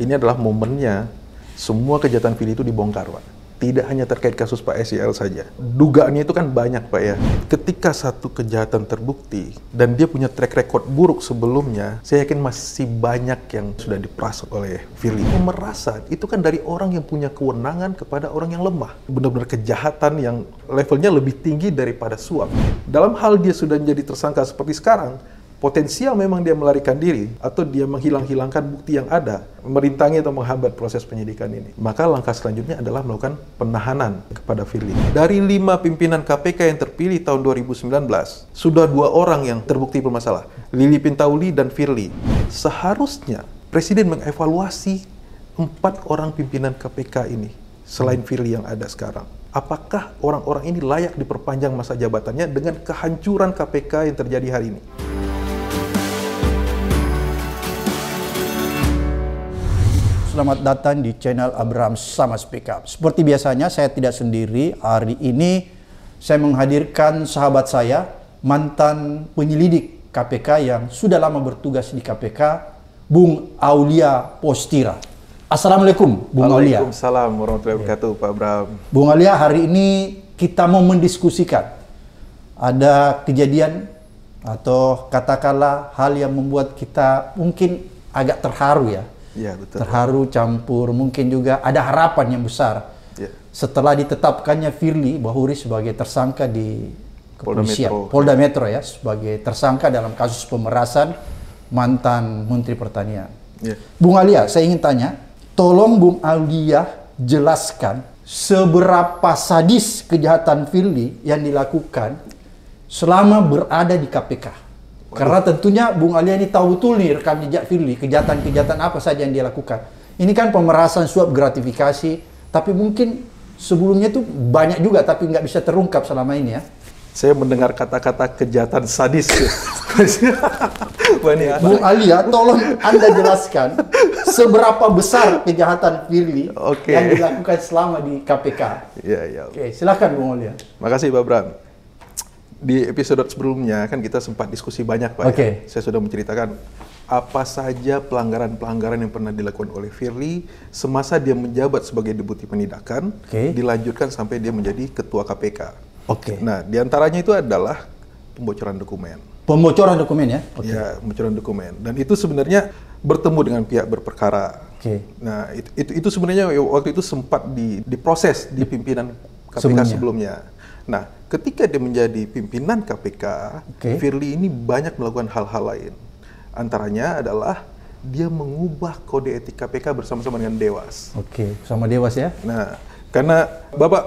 ini adalah momennya semua kejahatan Fili itu dibongkar, Pak. Tidak hanya terkait kasus Pak SEL saja. Dugaannya itu kan banyak, Pak ya. Ketika satu kejahatan terbukti dan dia punya track record buruk sebelumnya, saya yakin masih banyak yang sudah diperas oleh Fili. merasa itu kan dari orang yang punya kewenangan kepada orang yang lemah. Benar-benar kejahatan yang levelnya lebih tinggi daripada suap. Dalam hal dia sudah menjadi tersangka seperti sekarang, potensial memang dia melarikan diri atau dia menghilang-hilangkan bukti yang ada, merintangi atau menghambat proses penyidikan ini. Maka langkah selanjutnya adalah melakukan penahanan kepada Firly. Dari lima pimpinan KPK yang terpilih tahun 2019, sudah dua orang yang terbukti bermasalah, Lili Pintauli dan Firly. Seharusnya Presiden mengevaluasi empat orang pimpinan KPK ini selain Firly yang ada sekarang apakah orang-orang ini layak diperpanjang masa jabatannya dengan kehancuran KPK yang terjadi hari ini. selamat datang di channel Abraham Sama Speak Up. Seperti biasanya, saya tidak sendiri. Hari ini saya menghadirkan sahabat saya, mantan penyelidik KPK yang sudah lama bertugas di KPK, Bung Aulia Postira. Assalamualaikum, Bung Aulia. Waalaikumsalam warahmatullahi ya. wabarakatuh, Pak Abraham. Bung Aulia, hari ini kita mau mendiskusikan ada kejadian atau katakanlah hal yang membuat kita mungkin agak terharu ya Ya, betul. Terharu, campur, mungkin juga ada harapan yang besar. Ya. Setelah ditetapkannya Firly Bahuri sebagai tersangka di Polda Metro, Polda Metro ya, sebagai tersangka dalam kasus pemerasan mantan Menteri Pertanian. Ya. Bung Alia, saya ingin tanya, tolong Bung Alia jelaskan seberapa sadis kejahatan Firly yang dilakukan selama berada di KPK. Karena tentunya Bung Ali ini tahu betul nih rekam jejak Firly, kejahatan-kejahatan apa saja yang dia lakukan. Ini kan pemerasan suap gratifikasi, tapi mungkin sebelumnya itu banyak juga, tapi nggak bisa terungkap selama ini ya. Saya mendengar kata-kata kejahatan sadis. Bung Ali ya, tolong Anda jelaskan seberapa besar kejahatan Firly okay. yang dilakukan selama di KPK. Yeah, yeah. Oke, silakan Bung Ali. Ya. Makasih, Pak Bram di episode sebelumnya kan kita sempat diskusi banyak Pak. Okay. Ya. Saya sudah menceritakan apa saja pelanggaran-pelanggaran yang pernah dilakukan oleh Firly semasa dia menjabat sebagai deputi penindakan, okay. dilanjutkan sampai dia menjadi ketua KPK. Oke. Okay. Nah, diantaranya itu adalah pembocoran dokumen. Pembocoran dokumen ya? Okay. Ya, pembocoran dokumen. Dan itu sebenarnya bertemu dengan pihak berperkara. Oke. Okay. Nah, itu, itu, itu sebenarnya waktu itu sempat di, diproses di pimpinan KPK sebelumnya. sebelumnya. Nah, ketika dia menjadi pimpinan KPK, okay. Firly ini banyak melakukan hal-hal lain. Antaranya adalah dia mengubah kode etik KPK bersama-sama dengan Dewas. Oke, okay. sama Dewas ya. Nah, karena Bapak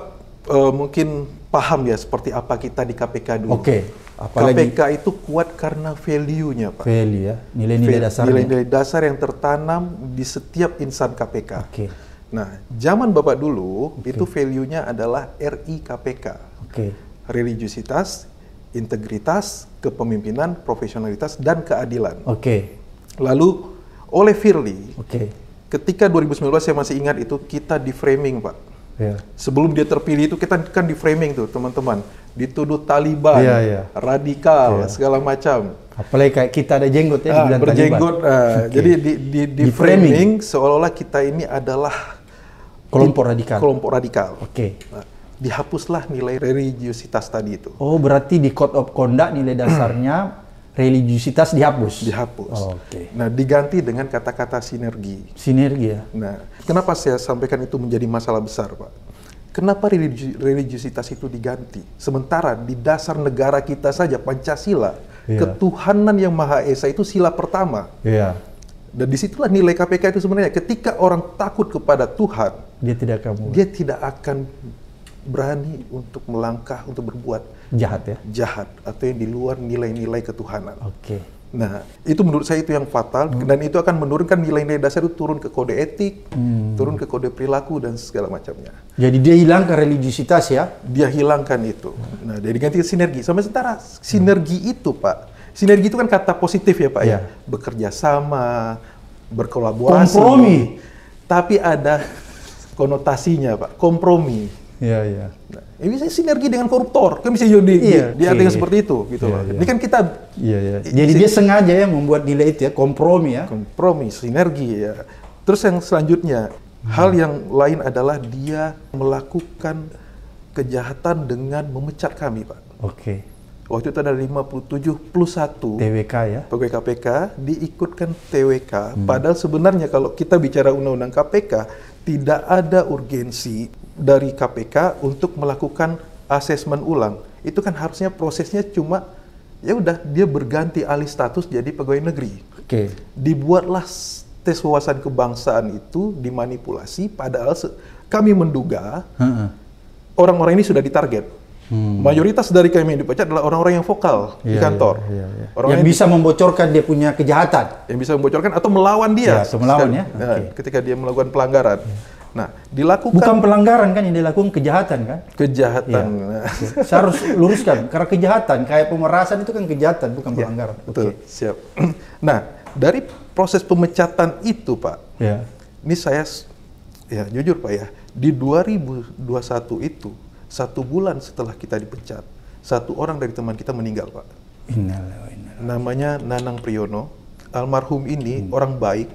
uh, mungkin paham ya seperti apa kita di KPK dulu. Oke. Okay. KPK itu kuat karena value-nya, Pak. Value ya, nilai-nilai dasar. Nilai-nilai dasar yang tertanam di setiap insan KPK. Oke. Okay. Nah, zaman Bapak dulu okay. itu value-nya adalah RI KPK. Oke. Okay religiusitas, integritas, kepemimpinan, profesionalitas, dan keadilan. Oke. Okay. Lalu oleh Firly, okay. ketika 2019 saya masih ingat itu kita di framing Pak. Yeah. Sebelum dia terpilih itu kita kan di framing tuh teman-teman, dituduh Taliban, yeah, yeah. radikal, yeah. segala macam. Apalagi kayak kita ada jenggot ya, ah, berjenggot. Uh, ah. okay. Jadi di, di, di, di framing, framing seolah-olah kita ini adalah kelompok radikal. Kelompok radikal. Oke. Okay. Nah, dihapuslah nilai religiusitas tadi itu. Oh, berarti di code of conduct nilai dasarnya religiusitas dihapus. Dihapus. Oh, Oke. Okay. Nah, diganti dengan kata-kata sinergi. Sinergi ya. Nah, kenapa saya sampaikan itu menjadi masalah besar, Pak? Kenapa religi religiusitas itu diganti? Sementara di dasar negara kita saja Pancasila, yeah. ketuhanan yang Maha Esa itu sila pertama. Iya. Yeah. Dan disitulah nilai KPK itu sebenarnya. Ketika orang takut kepada Tuhan, dia tidak akan dia tidak akan berani untuk melangkah untuk berbuat jahat ya jahat atau yang di luar nilai-nilai ketuhanan. Oke. Okay. Nah, itu menurut saya itu yang fatal hmm. dan itu akan menurunkan nilai-nilai dasar itu turun ke kode etik, hmm. turun ke kode perilaku dan segala macamnya. Jadi dia hilangkan religiusitas ya? Dia hilangkan itu. Hmm. Nah, dia diganti sinergi. Sama sementara sinergi hmm. itu, Pak. Sinergi itu kan kata positif ya, Pak yeah. ya. Bekerja sama, berkolaborasi. Kompromi. Tapi ada konotasinya, Pak. Kompromi Iya, iya. Nah, ini bisa sinergi dengan koruptor, kan bisa jadi iya, dia iya, iya, seperti itu gitu iya, Iya. Ini kan kita Iya, iya. Jadi dia sengaja ya membuat nilai itu ya, kompromi ya. Kompromi, sinergi ya. Terus yang selanjutnya, hmm. hal yang lain adalah dia melakukan kejahatan dengan memecat kami, Pak. Oke. Okay. Waktu itu ada 57 plus 1 TWK ya. Pegawai KPK diikutkan TWK. Hmm. Padahal sebenarnya kalau kita bicara undang-undang KPK, tidak ada urgensi dari KPK untuk melakukan asesmen ulang. Itu kan harusnya prosesnya cuma ya udah dia berganti alih status jadi pegawai negeri. Oke. Okay. Dibuatlah tes wawasan kebangsaan itu dimanipulasi padahal kami menduga orang-orang ini sudah ditarget Hmm. Mayoritas dari kami yang dipecat adalah orang-orang yang vokal yeah, di iya, kantor. Yeah, yeah, yeah. Orang yang, yang bisa membocorkan dia punya kejahatan. Yang bisa membocorkan atau melawan dia. Yeah, atau melawan ya. Okay. Ya, ketika dia melakukan pelanggaran. Yeah. Nah, dilakukan bukan pelanggaran kan yang dilakukan kejahatan kan? Kejahatan. Ya. Saya harus luruskan karena kejahatan kayak pemerasan itu kan kejahatan bukan ya, pelanggaran. Betul. Okay. Siap. Nah, dari proses pemecatan itu, Pak. Ya. Ini saya ya jujur Pak ya, di 2021 itu satu bulan setelah kita dipecat, satu orang dari teman kita meninggal, Pak. Namanya Nanang Priyono. Almarhum ini hmm. orang baik,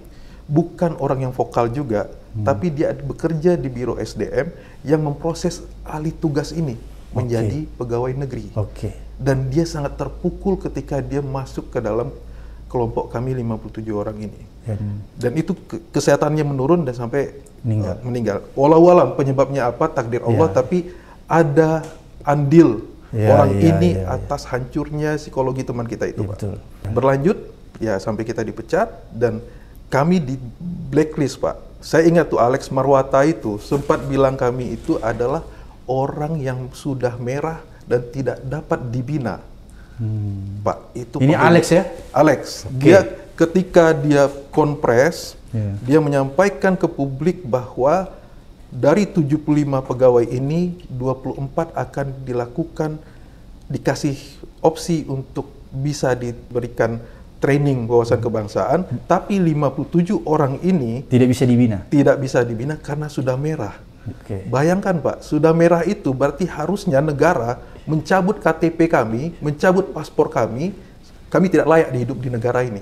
bukan orang yang vokal juga, hmm. tapi dia bekerja di Biro SDM yang memproses alih tugas ini menjadi okay. pegawai negeri. Okay. Dan dia sangat terpukul ketika dia masuk ke dalam kelompok kami 57 orang ini. Dan, dan itu kesehatannya menurun dan sampai meninggal. Uh, meninggal. Walau walau penyebabnya apa takdir Allah yeah. tapi ada andil ya, orang ya, ini ya, ya, atas hancurnya psikologi teman kita itu, Pak. Berlanjut ya sampai kita dipecat dan kami di blacklist, Pak. Saya ingat tuh Alex Marwata itu sempat bilang kami itu adalah orang yang sudah merah dan tidak dapat dibina. Hmm. Pak, itu Ini pemilik. Alex ya? Alex. Okay. Dia ketika dia kompres, yeah. dia menyampaikan ke publik bahwa dari 75 pegawai ini 24 akan dilakukan dikasih opsi untuk bisa diberikan training wawasan hmm. kebangsaan, hmm. tapi 57 orang ini tidak bisa dibina. Tidak bisa dibina karena sudah merah. Okay. Bayangkan Pak, sudah merah itu berarti harusnya negara mencabut KTP kami, mencabut paspor kami, kami tidak layak dihidup di negara ini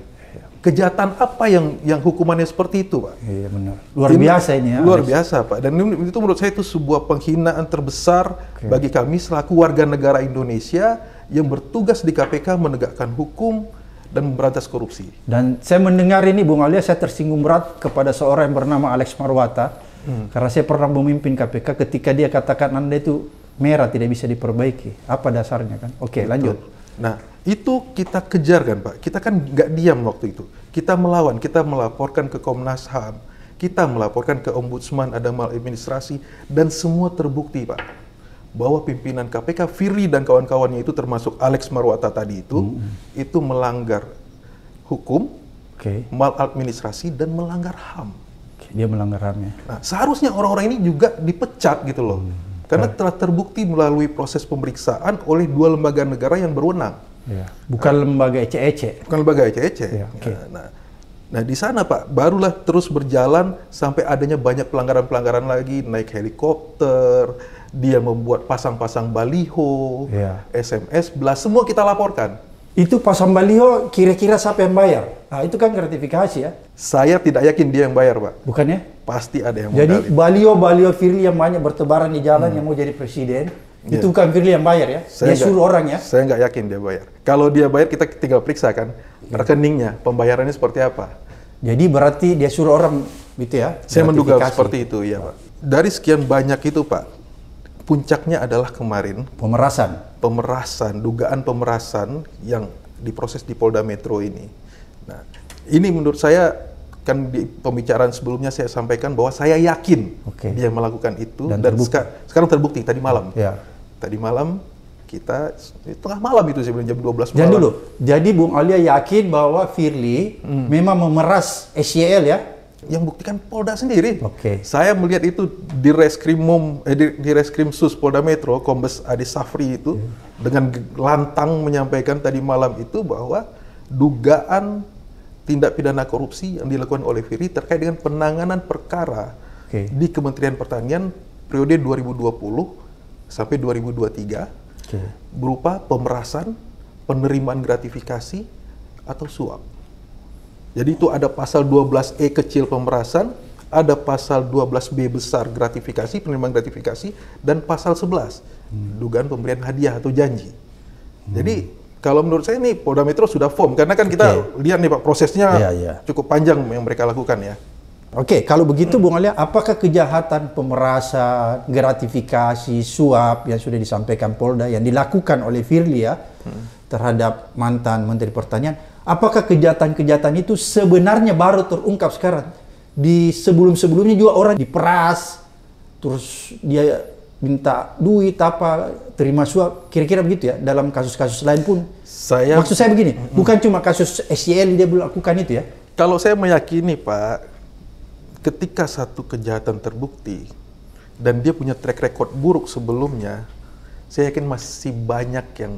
kejahatan apa yang yang hukumannya seperti itu, Pak? Iya benar. Luar ini, biasa ini ya. Luar biasa, Pak. Dan itu menurut saya itu sebuah penghinaan terbesar okay. bagi kami selaku warga negara Indonesia yang bertugas di KPK menegakkan hukum dan memberantas korupsi. Dan saya mendengar ini, Bung Alia, saya tersinggung berat kepada seorang yang bernama Alex Marwata. Hmm. Karena saya pernah memimpin KPK ketika dia katakan Anda itu merah tidak bisa diperbaiki. Apa dasarnya kan? Oke, okay, lanjut. Nah, itu kita kejar kan Pak, kita kan nggak diam waktu itu. Kita melawan, kita melaporkan ke Komnas HAM, kita melaporkan ke Ombudsman ada maladministrasi, dan semua terbukti Pak. Bahwa pimpinan KPK, Firly dan kawan-kawannya itu termasuk Alex Marwata tadi itu, hmm. itu melanggar hukum, okay. maladministrasi, dan melanggar HAM. dia melanggar HAM ya. Nah, seharusnya orang-orang ini juga dipecat gitu loh. Hmm karena telah terbukti melalui proses pemeriksaan oleh dua lembaga negara yang berwenang. Bukan nah, lembaga ya. ece-ece. Bukan lembaga ece-ece. Ya, okay. Nah, nah, nah, di sana Pak, barulah terus berjalan sampai adanya banyak pelanggaran-pelanggaran lagi, naik helikopter, dia membuat pasang-pasang baliho, ya. SMS belas semua kita laporkan. Itu pasang baliho kira-kira siapa yang bayar? Nah, itu kan gratifikasi ya. Saya tidak yakin dia yang bayar, Pak. Bukannya? Pasti ada yang Jadi baliho-baliho Firly yang banyak bertebaran di jalan hmm. yang mau jadi presiden, Yeah. Itu bukan Firly yang bayar ya. Saya dia enggak, suruh orang ya. Saya nggak yakin dia bayar. Kalau dia bayar kita tinggal periksa kan yeah. rekeningnya, pembayarannya seperti apa. Jadi berarti dia suruh orang gitu ya. Saya menduga seperti itu ya, Pak. Dari sekian banyak itu, Pak, puncaknya adalah kemarin pemerasan. Pemerasan, dugaan pemerasan yang diproses di Polda Metro ini. Nah, ini menurut saya kan di pembicaraan sebelumnya saya sampaikan bahwa saya yakin okay. dia melakukan itu dan, dan terbukti. Seka, sekarang terbukti tadi malam. Ya. Tadi malam kita tengah malam itu sebelum jam 12 malam. Jangan dulu. Jadi Bung Alia yakin bahwa Firly hmm. memang memeras SCL ya? Yang buktikan Polda sendiri. Oke. Okay. Saya melihat itu di Reskrimum eh, di, di Reskrim Sus Polda Metro Kombes Adi Safri itu yeah. Hmm. dengan lantang menyampaikan tadi malam itu bahwa dugaan tindak pidana korupsi yang dilakukan oleh Firly terkait dengan penanganan perkara okay. di Kementerian Pertanian periode 2020 sampai 2023 okay. berupa pemerasan, penerimaan gratifikasi atau suap. Jadi itu ada pasal 12E kecil pemerasan, ada pasal 12B besar gratifikasi, penerimaan gratifikasi dan pasal 11 hmm. dugaan pemberian hadiah atau janji. Hmm. Jadi kalau menurut saya ini Polda Metro sudah form karena kan kita okay. lihat nih Pak prosesnya yeah, yeah. cukup panjang yang mereka lakukan ya. Okey, kalau begitu hmm. Bung Alia, apakah kejahatan pemerasan, gratifikasi, suap yang sudah disampaikan Polda yang dilakukan oleh Firly ya hmm. terhadap mantan Menteri Pertanian, apakah kejahatan-kejahatan itu sebenarnya baru terungkap sekarang? Di sebelum-sebelumnya juga orang diperas, terus dia minta duit apa terima suap kira-kira begitu ya dalam kasus-kasus lain pun saya maksud saya begini -hmm. bukan cuma kasus SCL dia lakukan itu ya kalau saya meyakini Pak ketika satu kejahatan terbukti dan dia punya track record buruk sebelumnya, saya yakin masih banyak yang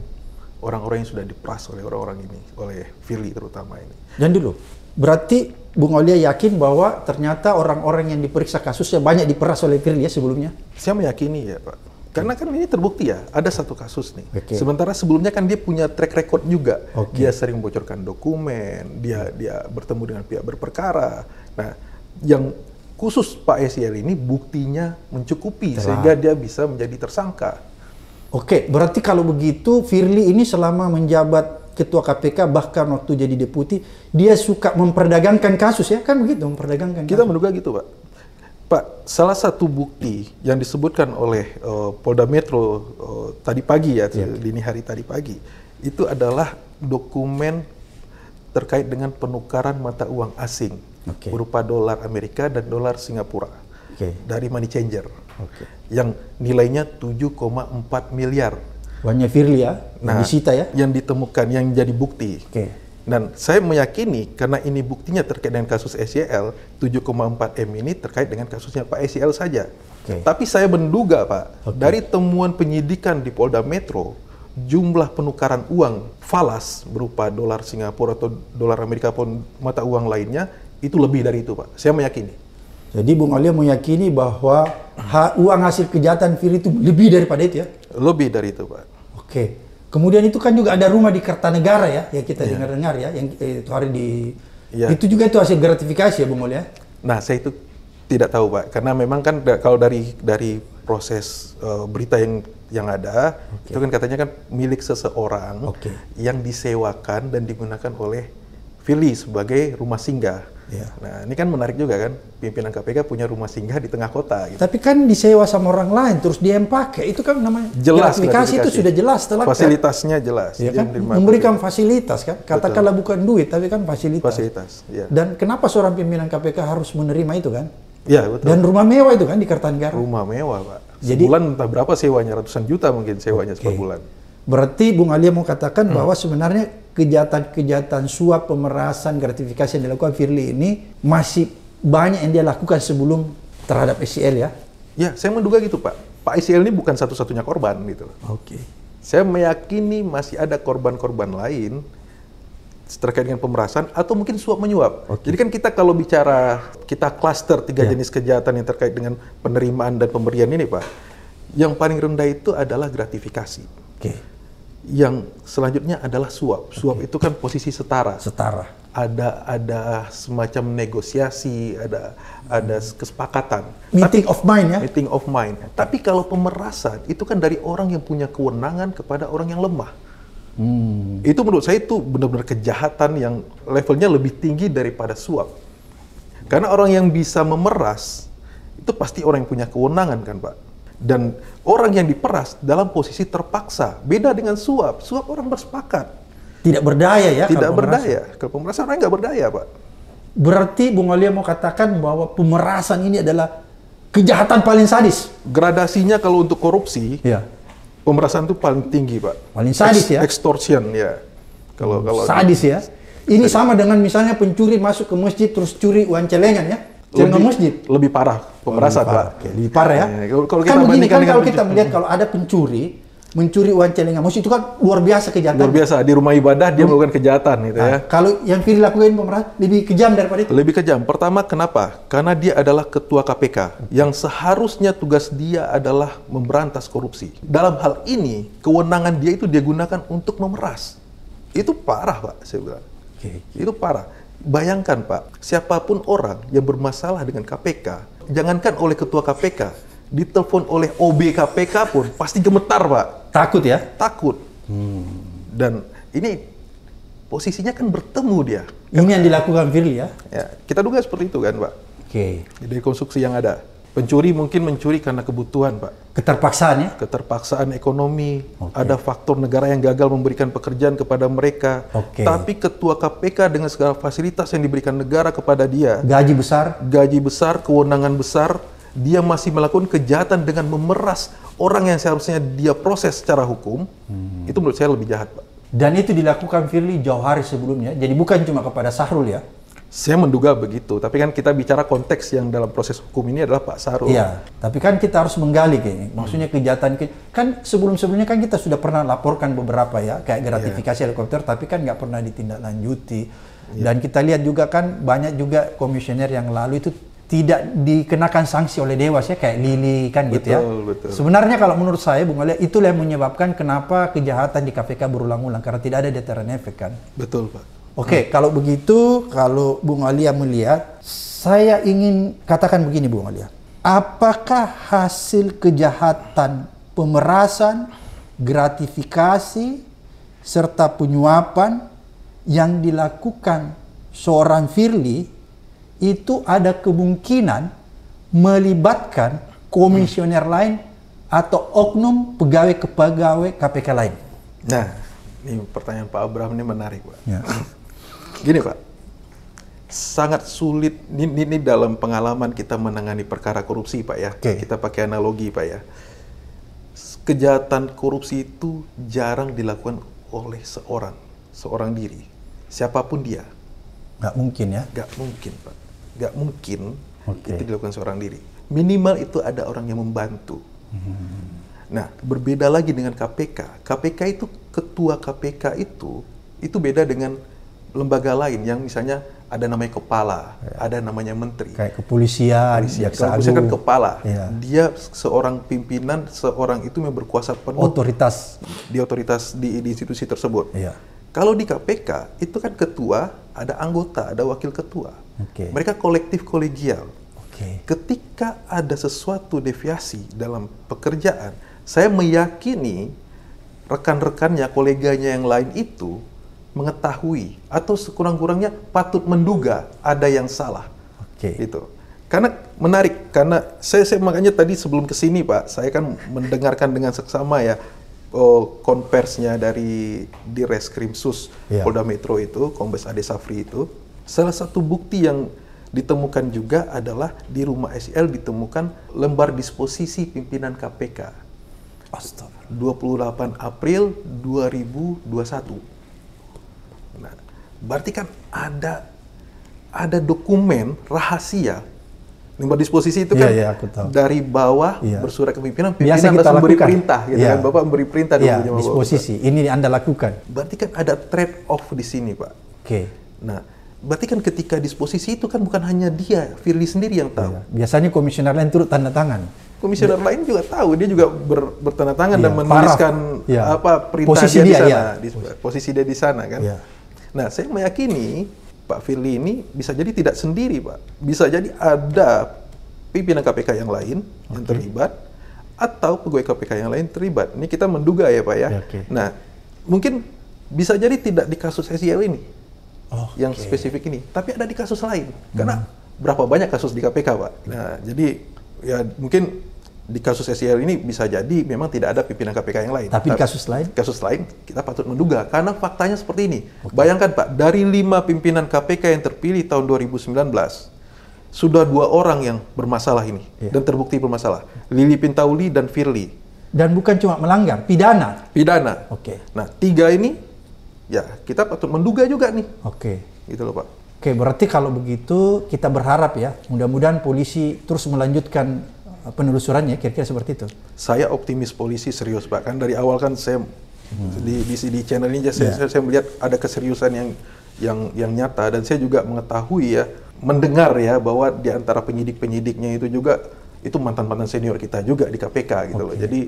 orang-orang yang sudah diperas oleh orang-orang ini, oleh Firly terutama ini. Dan dulu, berarti Bung Olia yakin bahwa ternyata orang-orang yang diperiksa kasusnya banyak diperas oleh Firly ya sebelumnya? Saya meyakini ya Pak. Karena kan ini terbukti ya, ada satu kasus nih. Okay. Sementara sebelumnya kan dia punya track record juga. Okay. Dia sering membocorkan dokumen, dia dia bertemu dengan pihak berperkara. Nah, yang khusus Pak SYL ini buktinya mencukupi Terang. sehingga dia bisa menjadi tersangka. Oke, berarti kalau begitu Firly ini selama menjabat ketua KPK bahkan waktu jadi deputi dia suka memperdagangkan kasus ya kan begitu memperdagangkan. Kita menduga gitu pak. Pak, salah satu bukti yang disebutkan oleh uh, Polda Metro uh, tadi pagi ya, ya dini hari tadi pagi itu adalah dokumen terkait dengan penukaran mata uang asing okay. berupa dolar Amerika dan dolar Singapura okay. dari money changer okay. yang nilainya 7,4 miliar. Banyak Firly ya, nah, disita ya? Yang ditemukan, yang jadi bukti. Okay. Dan saya meyakini karena ini buktinya terkait dengan kasus SCL 7,4 M ini terkait dengan kasusnya Pak SCL saja. Okay. Tapi saya menduga Pak, okay. dari temuan penyidikan di Polda Metro, jumlah penukaran uang falas berupa dolar Singapura atau dolar Amerika pun mata uang lainnya itu lebih dari itu Pak. Saya meyakini. Jadi Bung Alia meyakini bahwa uang hasil kejahatan Fir itu lebih daripada itu ya? Lebih dari itu Pak. Oke. Kemudian itu kan juga ada rumah di Kertanegara ya, yang kita iya. dengar-dengar ya, yang eh, itu hari di yeah. itu juga itu hasil gratifikasi ya Bung Alia? Nah saya itu tidak tahu Pak, karena memang kan da kalau dari dari proses uh, berita yang yang ada okay. itu kan katanya kan milik seseorang okay. yang disewakan dan digunakan oleh Fili sebagai rumah singgah. Ya. Nah, ini kan menarik juga kan, pimpinan KPK punya rumah singgah di tengah kota. Gitu. Tapi kan disewa sama orang lain, terus dia yang pakai, itu kan namanya jelas aplikasi itu sudah jelas. Telah Fasilitasnya iya kan. jelas. Ya kan? Memberikan fasilitas kan, katakanlah bukan duit, tapi kan fasilitas. Fasilitas. Ya. Dan kenapa seorang pimpinan KPK harus menerima itu kan? Ya betul. Dan rumah mewah itu kan di Kartanegara. Rumah mewah pak. Sebulan Jadi, entah berapa sewanya ratusan juta mungkin sewanya okay. sebulan. bulan. Berarti Bung Ali mau katakan hmm. bahwa sebenarnya kejahatan-kejahatan suap, pemerasan, gratifikasi yang dilakukan Firly ini masih banyak yang dia lakukan sebelum terhadap SCL ya? Ya, saya menduga gitu Pak. Pak SCL ini bukan satu-satunya korban gitu. Oke. Okay. Saya meyakini masih ada korban-korban lain terkait dengan pemerasan atau mungkin suap menyuap. Okay. Jadi kan kita kalau bicara kita klaster tiga yeah. jenis kejahatan yang terkait dengan penerimaan dan pemberian ini, Pak. Yang paling rendah itu adalah gratifikasi. Okay yang selanjutnya adalah suap. Suap okay. itu kan posisi setara. Setara. Ada ada semacam negosiasi, ada ada kesepakatan. Meeting Tapi, of mind ya. Meeting of mind. Okay. Tapi kalau pemerasan itu kan dari orang yang punya kewenangan kepada orang yang lemah. Hmm. Itu menurut saya itu benar-benar kejahatan yang levelnya lebih tinggi daripada suap. Karena orang yang bisa memeras itu pasti orang yang punya kewenangan kan, Pak dan orang yang diperas dalam posisi terpaksa. Beda dengan suap. Suap orang bersepakat. Tidak berdaya ya? Tidak kalau berdaya. Pemerasan. Kalau pemerasan orang nggak berdaya, Pak. Berarti Bung Alia mau katakan bahwa pemerasan ini adalah kejahatan paling sadis? Gradasinya kalau untuk korupsi, ya. pemerasan itu paling tinggi, Pak. Paling sadis Ex ya? Extortion, ya. Kalau hmm, kalau sadis ya? Ini sadis. sama dengan misalnya pencuri masuk ke masjid terus curi uang celengan ya? Celengan lebih, masjid. Lebih parah Pemerasan, Pak. Oke, lipar ya. Iya, kan kan kalau kita begini kan kalau kita melihat kalau ada pencuri mencuri uang celengan, maksud itu kan luar biasa kejahatan. Luar biasa di rumah ibadah dia melakukan kejahatan gitu nah, ya. Kalau yang Firly lakukan pemeras lebih kejam daripada itu. Lebih kejam. Pertama kenapa? Karena dia adalah ketua KPK yang seharusnya tugas dia adalah memberantas korupsi. Dalam hal ini kewenangan dia itu dia gunakan untuk memeras. Itu parah, Pak, saya bilang. Oke. Itu parah. Bayangkan, Pak, siapapun orang yang bermasalah dengan KPK jangankan oleh ketua KPK, ditelepon oleh OB KPK pun pasti gemetar, Pak. Takut ya? Takut. Hmm. Dan ini posisinya kan bertemu dia. Ini kan, yang dilakukan Firly ya? ya? Kita duga seperti itu kan, Pak. Oke. Okay. Jadi konstruksi yang ada. Pencuri mungkin mencuri karena kebutuhan, Pak. Keterpaksaan ya? Keterpaksaan ekonomi. Okay. Ada faktor negara yang gagal memberikan pekerjaan kepada mereka. Okay. Tapi ketua KPK dengan segala fasilitas yang diberikan negara kepada dia. Gaji besar? Gaji besar, kewenangan besar. Dia masih melakukan kejahatan dengan memeras orang yang seharusnya dia proses secara hukum. Hmm. Itu menurut saya lebih jahat, Pak. Dan itu dilakukan Firly jauh hari sebelumnya. Jadi bukan cuma kepada Sahrul ya? Saya menduga begitu, tapi kan kita bicara konteks yang dalam proses hukum ini adalah Pak Sarul. Iya, tapi kan kita harus menggali kayaknya. Maksudnya kejahatan kan sebelum-sebelumnya kan kita sudah pernah laporkan beberapa ya kayak iya. gratifikasi yeah. helikopter, tapi kan nggak pernah ditindaklanjuti. Yeah. Dan kita lihat juga kan banyak juga komisioner yang lalu itu tidak dikenakan sanksi oleh dewas ya kayak Lili kan betul, gitu ya. Betul. betul. Sebenarnya kalau menurut saya Bung Alia itulah yang menyebabkan kenapa kejahatan di KPK berulang-ulang karena tidak ada deterrent efek kan. Betul Pak. Oke, okay, hmm. kalau begitu, kalau Bung Alia melihat, saya ingin katakan begini Bung Alia. Apakah hasil kejahatan pemerasan, gratifikasi, serta penyuapan yang dilakukan seorang Firly itu ada kemungkinan melibatkan komisioner hmm. lain atau oknum pegawai-pegawai KPK lain? Nah, ini pertanyaan Pak Abraham ini menarik, Pak. Ya. Gini Pak, sangat sulit ini, ini dalam pengalaman kita menangani perkara korupsi Pak ya. Okay. Kita pakai analogi Pak ya. Kejahatan korupsi itu jarang dilakukan oleh seorang, seorang diri. Siapapun dia. Gak mungkin ya? Gak mungkin Pak. Gak mungkin okay. itu dilakukan seorang diri. Minimal itu ada orang yang membantu. Hmm. Nah, berbeda lagi dengan KPK. KPK itu ketua KPK itu itu beda dengan lembaga lain yang misalnya ada namanya kepala, ya. ada namanya menteri. Kayak kepolisian, kejaksaan. Kalau kan kepala, ya. dia seorang pimpinan, seorang itu yang berkuasa penuh. Otoritas. Di otoritas di, di institusi tersebut. Ya. Kalau di KPK, itu kan ketua, ada anggota, ada wakil ketua. Okay. Mereka kolektif kolegial. Okay. Ketika ada sesuatu deviasi dalam pekerjaan, saya meyakini rekan-rekannya, koleganya yang lain itu mengetahui atau sekurang-kurangnya patut menduga ada yang salah. Oke. Okay. Itu. Karena menarik karena saya, saya makanya tadi sebelum ke sini Pak, saya kan mendengarkan dengan seksama ya oh, konversnya dari di Reskrim Sus yeah. Polda Metro itu, Kombes Ade Safri itu. Salah satu bukti yang ditemukan juga adalah di rumah SL ditemukan lembar disposisi pimpinan KPK. Astaga. 28 April 2021 Nah, berarti kan ada ada dokumen rahasia limbah disposisi itu iya, kan yeah, aku tahu. dari bawah yeah. bersurat kepimpinan pimpinan Biasa kita memberi perintah gitu yeah. kan Bapak memberi perintah yeah, Bapak, disposisi Bapak. ini Anda lakukan berarti kan ada trade off di sini Pak oke okay. nah berarti kan ketika disposisi itu kan bukan hanya dia Firly sendiri yang tahu yeah. biasanya komisioner lain turut tanda tangan komisioner yeah. lain juga tahu dia juga ber, bertanda tangan yeah. dan menuliskan yeah. apa perintah posisi dia, dia iya. di sana yeah. posisi. posisi dia di sana kan yeah Nah, saya meyakini Pak Firly ini bisa jadi tidak sendiri, Pak. Bisa jadi ada pimpinan KPK yang lain okay. yang terlibat atau pegawai KPK yang lain terlibat. Ini kita menduga ya, Pak ya. ya okay. Nah, mungkin bisa jadi tidak di kasus SEL ini. Okay. Yang spesifik ini, tapi ada di kasus lain. Hmm. Karena berapa banyak kasus di KPK, Pak. Ya. Nah, jadi ya mungkin di kasus SCL ini bisa jadi memang tidak ada pimpinan KPK yang lain. Tapi di kasus lain? Kasus lain kita patut menduga karena faktanya seperti ini. Okay. Bayangkan Pak, dari lima pimpinan KPK yang terpilih tahun 2019, sudah dua orang yang bermasalah ini yeah. dan terbukti bermasalah. Lili Pintauli dan Firly. Dan bukan cuma melanggar, pidana. Pidana. Oke. Okay. Nah, tiga ini ya kita patut menduga juga nih. Oke. Okay. Gitu loh Pak. Oke, berarti kalau begitu kita berharap ya, mudah-mudahan polisi terus melanjutkan penelusurannya kira-kira seperti itu. Saya optimis polisi serius Pak kan dari awal kan saya hmm. di, di di channel ini saya, yeah. saya, saya melihat ada keseriusan yang yang yang nyata dan saya juga mengetahui ya mendengar ya bahwa di antara penyidik-penyidiknya itu juga itu mantan-mantan senior kita juga di KPK gitu okay. loh. Jadi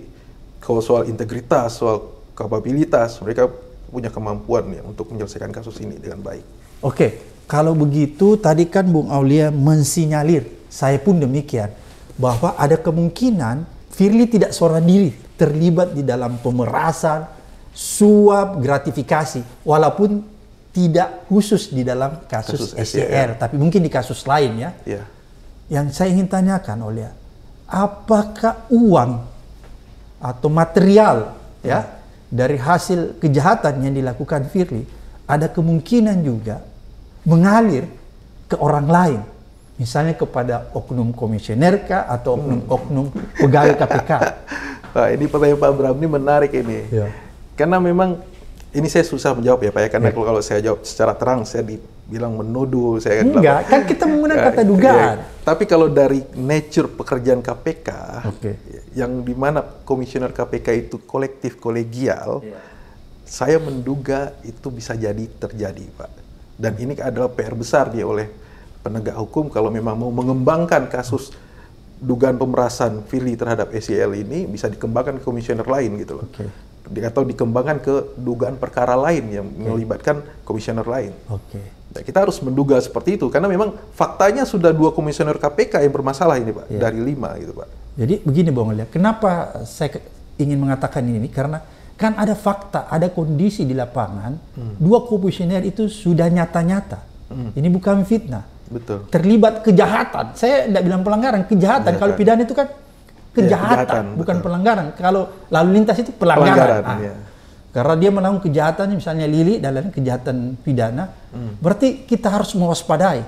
kalau soal integritas, soal kapabilitas, mereka punya kemampuan ya untuk menyelesaikan kasus ini dengan baik. Oke, okay. kalau begitu tadi kan Bung Aulia mensinyalir, saya pun demikian bahwa ada kemungkinan Firly tidak seorang diri terlibat di dalam pemerasan, suap, gratifikasi, walaupun tidak khusus di dalam kasus, kasus SCR, tapi mungkin di kasus lain ya. ya. Yang saya ingin tanyakan oleh apakah uang atau material ya, ya dari hasil kejahatan yang dilakukan Firly ada kemungkinan juga mengalir ke orang lain misalnya kepada oknum komisioner kah atau oknum-oknum pegawai KPK? Pak ini pertanyaan Pak Bram ini menarik ini. Ya. Karena memang ini saya susah menjawab ya Pak ya, karena ya. kalau saya jawab secara terang saya dibilang menuduh, saya kan Enggak, kan kita menggunakan kata iya. dugaan. Ya. Tapi kalau dari nature pekerjaan KPK, okay. yang dimana komisioner KPK itu kolektif kolegial, ya. saya menduga itu bisa jadi terjadi Pak. Dan ini adalah PR besar dia oleh penegak hukum kalau memang mau mengembangkan kasus dugaan pemerasan Fili terhadap ACL ini bisa dikembangkan ke komisioner lain gitu loh. Okay. Atau dikembangkan ke dugaan perkara lain yang okay. melibatkan komisioner lain. Oke. Okay. Nah, kita harus menduga seperti itu karena memang faktanya sudah dua komisioner KPK yang bermasalah ini Pak yeah. dari lima gitu Pak. Jadi begini Bang Lia, kenapa saya ingin mengatakan ini karena kan ada fakta, ada kondisi di lapangan. Hmm. Dua komisioner itu sudah nyata-nyata. Hmm. Ini bukan fitnah Betul. terlibat kejahatan. Saya tidak bilang pelanggaran, kejahatan. kejahatan. Kalau pidana itu kan iya, kejahatan, ya, kejahatan bukan betul. pelanggaran. Kalau lalu lintas itu pelanggaran. pelanggaran nah, ya. Karena dia menanggung kejahatan, misalnya Lili dalam kejahatan pidana, hmm. berarti kita harus mewaspadai.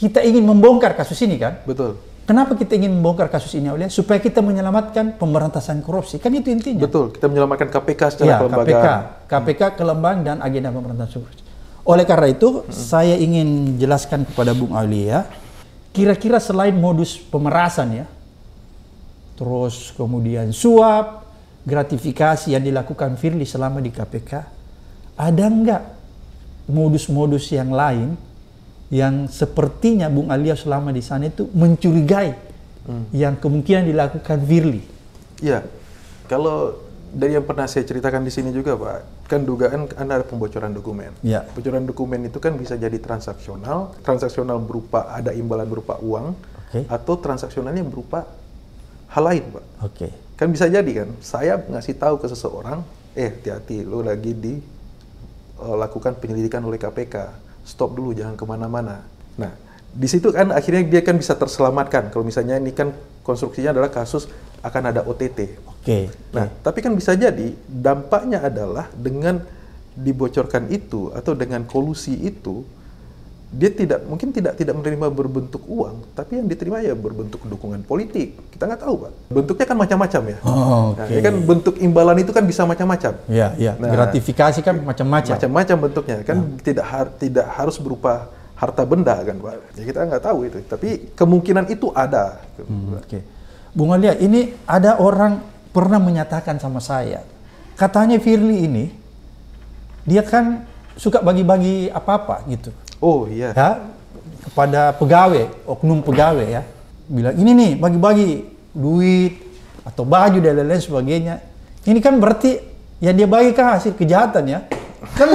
Kita ingin membongkar kasus ini kan? Betul. Kenapa kita ingin membongkar kasus ini, oleh Supaya kita menyelamatkan pemberantasan korupsi. Kan itu intinya. Betul. Kita menyelamatkan KPK secara ya, kelembagaan. KPK, KPK, hmm. kelembagaan dan agenda pemberantasan korupsi. Oleh karena itu, hmm. saya ingin jelaskan kepada Bung Ali ya, kira-kira selain modus pemerasan ya, terus kemudian suap, gratifikasi yang dilakukan Firly selama di KPK, ada nggak modus-modus yang lain yang sepertinya Bung Alia selama di sana itu mencurigai hmm. yang kemungkinan dilakukan Firly? Ya, kalau dari yang pernah saya ceritakan di sini juga, Pak, kan dugaan Anda ada pembocoran dokumen. Ya. Pembocoran dokumen itu kan bisa jadi transaksional, transaksional berupa ada imbalan berupa uang, okay. atau transaksionalnya berupa hal lain, Pak. Oke. Okay. Kan bisa jadi kan, saya ngasih tahu ke seseorang, eh hati-hati, lo lagi di uh, lakukan penyelidikan oleh KPK, stop dulu, jangan kemana-mana. Nah, di situ kan akhirnya dia kan bisa terselamatkan. Kalau misalnya ini kan konstruksinya adalah kasus akan ada OTT. Oke. Okay. Nah, tapi kan bisa jadi dampaknya adalah dengan dibocorkan itu atau dengan kolusi itu dia tidak mungkin tidak tidak menerima berbentuk uang, tapi yang diterima ya berbentuk dukungan politik. Kita nggak tahu, Pak. Bentuknya kan macam-macam ya. Oh, okay. nah, kan bentuk imbalan itu kan bisa macam-macam. Iya, iya. Nah, gratifikasi kan macam-macam. Macam-macam bentuknya kan iya. tidak har, tidak harus berupa harta benda kan, Pak. Ya kita nggak tahu itu, tapi kemungkinan itu ada. Hmm, Oke. Okay. Bung Alia, ini ada orang pernah menyatakan sama saya, katanya Firly ini dia kan suka bagi-bagi apa-apa gitu. Oh iya. Ya, kepada pegawai, oknum pegawai ya. Bilang ini nih bagi-bagi duit atau baju dan lain-lain sebagainya. Ini kan berarti ya dia bagi ke hasil kejahatan ya. Kan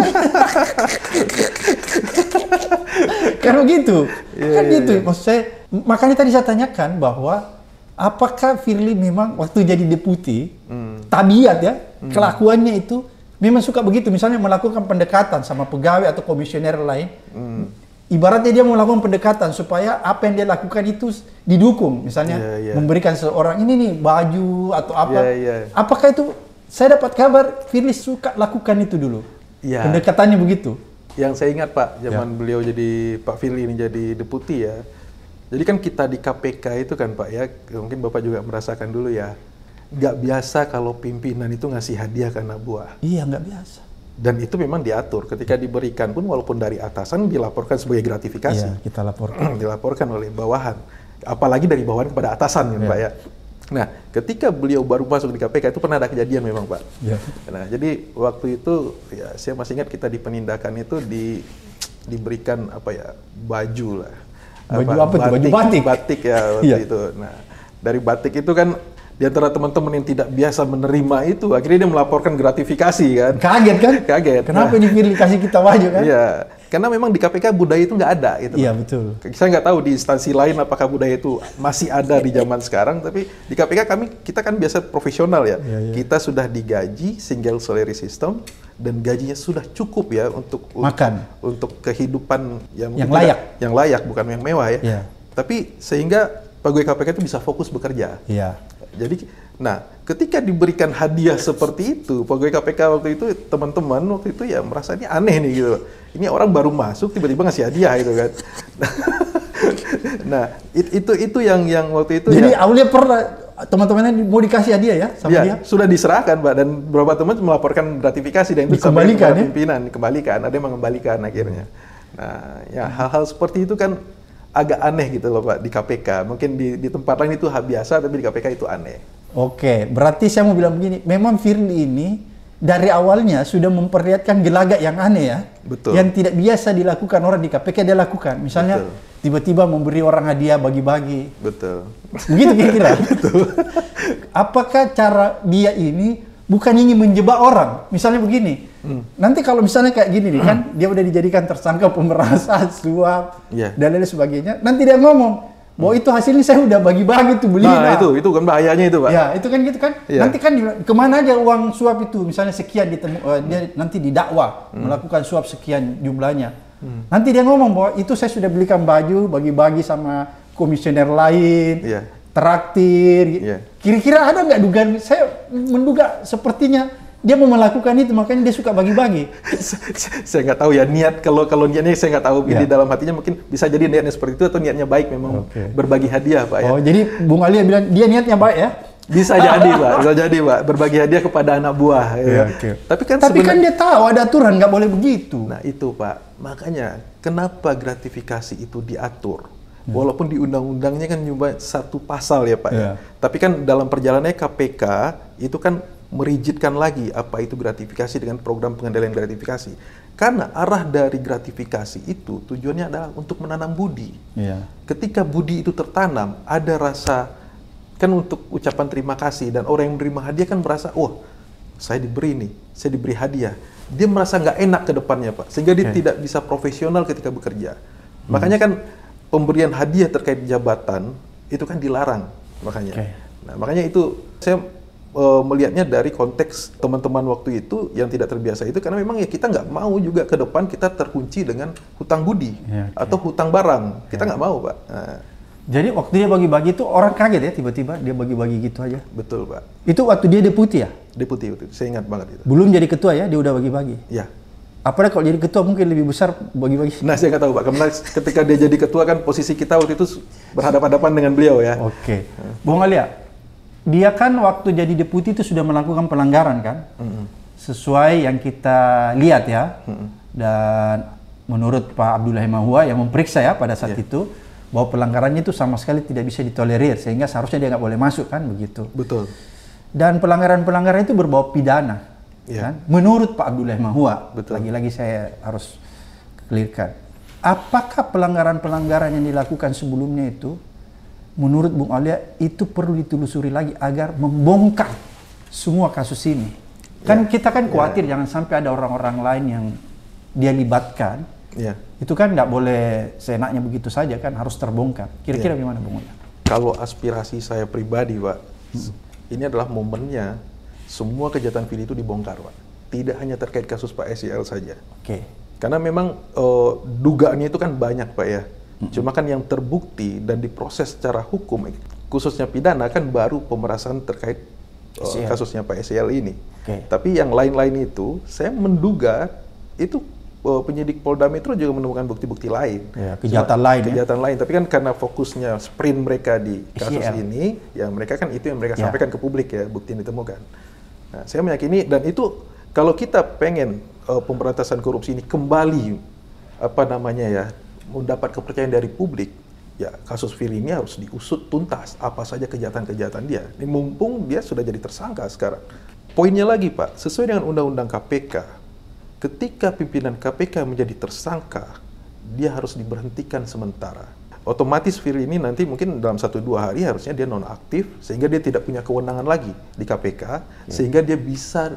kan begitu. Iya, kan iya, gitu. Iya. Maksud saya makanya tadi saya tanyakan bahwa apakah Firly memang waktu jadi deputi hmm. tabiat ya hmm. kelakuannya itu memang suka begitu misalnya melakukan pendekatan sama pegawai atau komisioner lain hmm. ibaratnya dia melakukan pendekatan supaya apa yang dia lakukan itu didukung misalnya yeah, yeah. memberikan seorang ini nih baju atau apa yeah, yeah. apakah itu saya dapat kabar Firly suka lakukan itu dulu yeah. pendekatannya begitu yang saya ingat Pak zaman yeah. beliau jadi Pak Firly ini jadi deputi ya jadi kan kita di KPK itu kan Pak ya, mungkin Bapak juga merasakan dulu ya, nggak biasa kalau pimpinan itu ngasih hadiah ke anak buah. Iya, nggak biasa. Dan itu memang diatur. Ketika diberikan pun walaupun dari atasan dilaporkan sebagai gratifikasi. Iya, kita laporkan. dilaporkan oleh bawahan. Apalagi dari bawahan kepada atasan kan iya. Pak ya. Nah, ketika beliau baru masuk di KPK itu pernah ada kejadian memang Pak. Ya. Nah, jadi waktu itu ya saya masih ingat kita di penindakan itu di diberikan apa ya baju lah baju apa, apa batik, Baju batik. Batik ya waktu yeah. itu. Nah, dari batik itu kan di antara teman-teman yang tidak biasa menerima itu, akhirnya dia melaporkan gratifikasi kan. Kaget kan? Kaget. Kenapa nah, ini kasih kita baju kan? Iya. Karena memang di KPK budaya itu nggak ada. Gitu iya, betul. Saya nggak tahu di instansi lain apakah budaya itu masih ada di zaman sekarang, tapi di KPK kami, kita kan biasa profesional ya. Iya, iya. Kita sudah digaji single salary system, dan gajinya sudah cukup ya untuk makan untuk, untuk kehidupan yang, yang layak yang layak bukan yang mewah ya Iya. tapi sehingga pegawai KPK itu bisa fokus bekerja Iya. jadi nah ketika diberikan hadiah seperti itu, pegawai KPK waktu itu teman-teman waktu itu ya merasa ini aneh nih gitu. Ini orang baru masuk tiba-tiba ngasih hadiah gitu kan. nah, it, itu itu yang yang waktu itu Jadi ya, Aulia pernah teman-temannya mau dikasih hadiah ya sama ya, dia? Sudah diserahkan, Pak, dan beberapa teman melaporkan gratifikasi dan itu dikembalikan ya? pimpinan, dikembalikan, ada yang mengembalikan akhirnya. Nah, ya hal-hal seperti itu kan agak aneh gitu loh Pak di KPK. Mungkin di, di tempat lain itu biasa, tapi di KPK itu aneh. Oke, berarti saya mau bilang begini, memang Firly ini dari awalnya sudah memperlihatkan gelagat yang aneh ya. Betul. Yang tidak biasa dilakukan orang di KPK dia lakukan. Misalnya tiba-tiba memberi orang hadiah bagi-bagi. Betul. Begitu kira-kira. Betul. Apakah cara dia ini bukan ingin menjebak orang? Misalnya begini. Hmm. Nanti kalau misalnya kayak gini nih kan, dia udah dijadikan tersangka pemerasan, suap yeah. dan lain sebagainya. Nanti dia ngomong, bahwa itu hasilnya saya udah bagi-bagi tuh beli. Nah, nah, itu itu kan bahayanya itu, Pak. Ya, itu kan gitu kan. Ya. Nanti kan kemana aja uang suap itu? Misalnya sekian ditemu, uh, dia nanti didakwa hmm. melakukan suap sekian jumlahnya. Hmm. Nanti dia ngomong bahwa itu saya sudah belikan baju bagi-bagi sama komisioner lain, yeah. traktir. Iya. Kira-kira ada nggak dugaan? Saya menduga sepertinya dia mau melakukan itu makanya dia suka bagi-bagi. saya nggak tahu ya niat kalau kalau niatnya saya nggak tahu ya. di dalam hatinya mungkin bisa jadi niatnya seperti itu atau niatnya baik memang okay. berbagi hadiah pak ya. Oh jadi Bung Ali bilang dia niatnya baik ya? Bisa jadi pak, bisa jadi pak berbagi hadiah kepada anak buah. Ya. Ya, okay. Tapi kan tapi kan dia tahu ada aturan nggak boleh begitu. Nah itu pak makanya kenapa gratifikasi itu diatur? Ya. Walaupun di undang-undangnya kan cuma satu pasal ya Pak yeah. Ya. Tapi kan dalam perjalanannya KPK itu kan merijitkan lagi apa itu gratifikasi dengan program pengendalian gratifikasi. Karena arah dari gratifikasi itu tujuannya adalah untuk menanam budi. Yeah. Ketika budi itu tertanam, ada rasa kan untuk ucapan terima kasih dan orang yang menerima hadiah kan merasa, wah saya diberi nih, saya diberi hadiah. Dia merasa nggak enak ke depannya pak, sehingga dia okay. tidak bisa profesional ketika bekerja. Hmm. Makanya kan pemberian hadiah terkait jabatan itu kan dilarang makanya. Okay. Nah makanya itu saya Eh, melihatnya dari konteks teman-teman waktu itu yang tidak terbiasa itu karena memang ya kita nggak mau juga ke depan kita terkunci dengan hutang budi ya, okay. atau hutang barang kita ya. nggak mau pak nah. jadi waktu dia bagi-bagi itu orang kaget ya tiba-tiba dia bagi-bagi gitu aja betul pak itu waktu dia deputi ya deputi itu saya ingat banget itu belum jadi ketua ya dia udah bagi-bagi ya Apalagi kalau jadi ketua mungkin lebih besar bagi-bagi. Nah, saya nggak tahu Pak. Karena ketika dia jadi ketua kan posisi kita waktu itu berhadapan-hadapan dengan beliau ya. Oke. Okay. Bung Alia, dia kan waktu jadi deputi itu sudah melakukan pelanggaran kan, mm-hmm. sesuai yang kita lihat ya. Mm-hmm. Dan menurut Pak Abdullah Mahua yang memeriksa ya pada saat yeah. itu bahwa pelanggarannya itu sama sekali tidak bisa ditolerir sehingga seharusnya dia nggak boleh masuk kan begitu. Betul. Dan pelanggaran-pelanggaran itu berbau pidana. Yeah. Kan? Menurut Pak Abdullah Mahua, lagi-lagi saya harus clearkan. Apakah pelanggaran-pelanggaran yang dilakukan sebelumnya itu menurut Bung Alia itu perlu ditelusuri lagi agar membongkar semua kasus ini. Kan ya. kita kan ya. khawatir yeah. jangan sampai ada orang-orang lain yang dia libatkan. Yeah. Itu kan nggak boleh seenaknya begitu saja kan harus terbongkar. Kira-kira yeah. gimana Bung Alia? Kalau aspirasi saya pribadi, Pak, hmm. ini adalah momennya semua kejahatan pilih itu dibongkar, Pak. Tidak hanya terkait kasus Pak SEL saja. Oke. Okay. Karena memang uh, dugaannya itu kan banyak, Pak ya Hmm. Cuma kan yang terbukti dan diproses secara hukum, khususnya pidana kan baru pemerasan terkait uh, kasusnya Pak SEL ini. Okay. Tapi yang lain-lain itu, saya menduga itu uh, penyidik Polda Metro juga menemukan bukti-bukti lain. Ya, kejahatan Cuma, lain. Ya. Kejahatan ya? lain. Tapi kan karena fokusnya sprint mereka di kasus ini, ya mereka kan itu yang mereka ya. sampaikan ke publik ya bukti yang ditemukan. Nah, saya meyakini dan itu kalau kita pengen uh, pemberantasan korupsi ini kembali apa namanya ya mendapat kepercayaan dari publik, ya kasus Firly ini harus diusut tuntas apa saja kejahatan-kejahatan dia. Ini mumpung dia sudah jadi tersangka sekarang. Poinnya lagi Pak, sesuai dengan Undang-Undang KPK, ketika pimpinan KPK menjadi tersangka, dia harus diberhentikan sementara. Otomatis Firly ini nanti mungkin dalam satu dua hari harusnya dia nonaktif sehingga dia tidak punya kewenangan lagi di KPK ya. sehingga dia bisa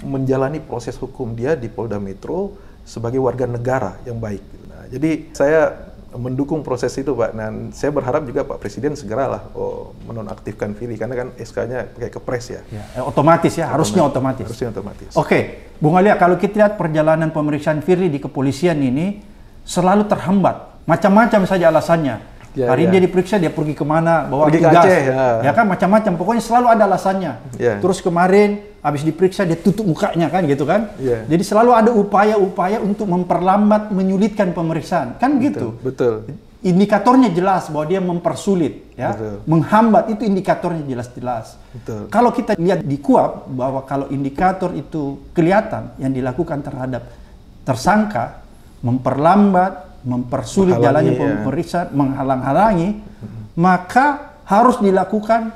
menjalani proses hukum dia di Polda Metro sebagai warga negara yang baik. Jadi saya mendukung proses itu Pak dan saya berharap juga Pak Presiden segeralah oh, menonaktifkan Firly karena kan SK-nya kayak kepres ya. ya eh, otomatis ya, harusnya otomatis. Harusnya otomatis. Oke, okay. Bung Alia kalau kita lihat perjalanan pemeriksaan Firly di kepolisian ini selalu terhambat, macam-macam saja alasannya Ya, Hari ya. dia diperiksa, dia pergi kemana, bawa pergi tugas. Aceh, ya. ya kan macam-macam. Pokoknya selalu ada alasannya. Ya. Terus kemarin habis diperiksa dia tutup mukanya kan gitu kan. Ya. Jadi selalu ada upaya-upaya untuk memperlambat, menyulitkan pemeriksaan. Kan gitu Betul. betul. Indikatornya jelas bahwa dia mempersulit, ya, Betul. menghambat itu indikatornya jelas-jelas. Kalau kita lihat di kuap bahwa kalau indikator itu kelihatan yang dilakukan terhadap tersangka memperlambat, mempersulit jalannya iya. pemeriksaan, menghalang-halangi, hmm. maka harus dilakukan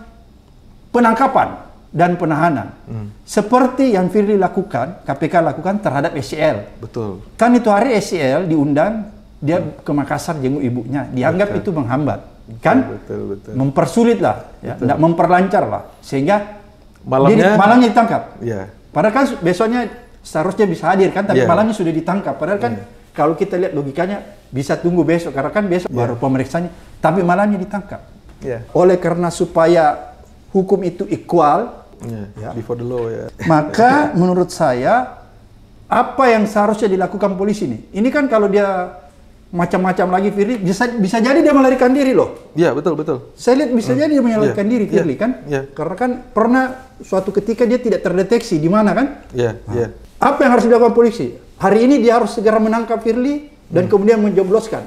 penangkapan dan penahanan. Hmm. Seperti yang Firly lakukan, KPK lakukan terhadap SCL. Betul. Kan itu hari SCL diundang, dia hmm. ke Makassar jenguk ibunya, dianggap betul. itu menghambat. kan? Betul, betul. Mempersulit lah, ya. memperlancar lah. Sehingga malamnya, dia, malamnya ditangkap. Yeah. Padahal kan besoknya seharusnya bisa hadir kan, tapi yeah. malamnya sudah ditangkap. Padahal kan yeah kalau kita lihat logikanya bisa tunggu besok karena kan besok yeah. baru pemeriksaannya tapi malamnya ditangkap yeah. oleh karena supaya hukum itu equal yeah. Yeah. before the law ya yeah. maka menurut saya apa yang seharusnya dilakukan polisi ini? ini kan kalau dia macam-macam lagi Firly bisa bisa jadi dia melarikan diri loh. Iya betul betul. Saya lihat bisa mm. jadi dia melarikan yeah. diri Firly yeah. kan, yeah. karena kan pernah suatu ketika dia tidak terdeteksi di mana kan. Iya yeah. iya. Yeah. Apa yang harus dilakukan polisi? Hari ini dia harus segera menangkap Firly dan hmm. kemudian menjebloskan.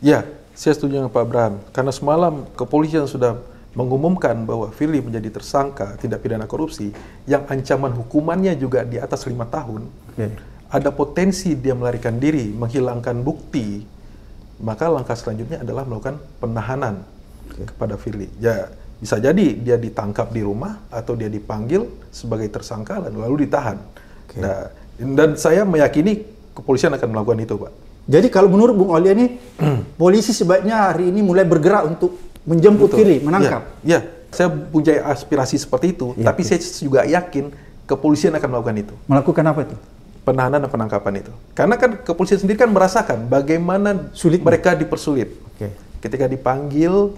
Ya, saya setuju dengan Pak Abraham. Karena semalam kepolisian sudah mengumumkan bahwa Firly menjadi tersangka tindak pidana korupsi yang ancaman hukumannya juga di atas lima tahun. Okay. Ada potensi dia melarikan diri, menghilangkan bukti, maka langkah selanjutnya adalah melakukan penahanan okay. kepada Firly. Ya, bisa jadi dia ditangkap di rumah atau dia dipanggil sebagai tersangka dan lalu ditahan. Okay. Nah, dan saya meyakini kepolisian akan melakukan itu, Pak. Jadi kalau menurut Bung Olia ini, polisi sebaiknya hari ini mulai bergerak untuk menjemput Betul. kiri, menangkap. Iya, ya, saya punya aspirasi seperti itu, ya, tapi ya. saya juga yakin kepolisian akan melakukan itu. Melakukan apa itu? Penahanan dan penangkapan itu. Karena kan kepolisian sendiri kan merasakan bagaimana sulit mereka dipersulit. Okay. Ketika dipanggil,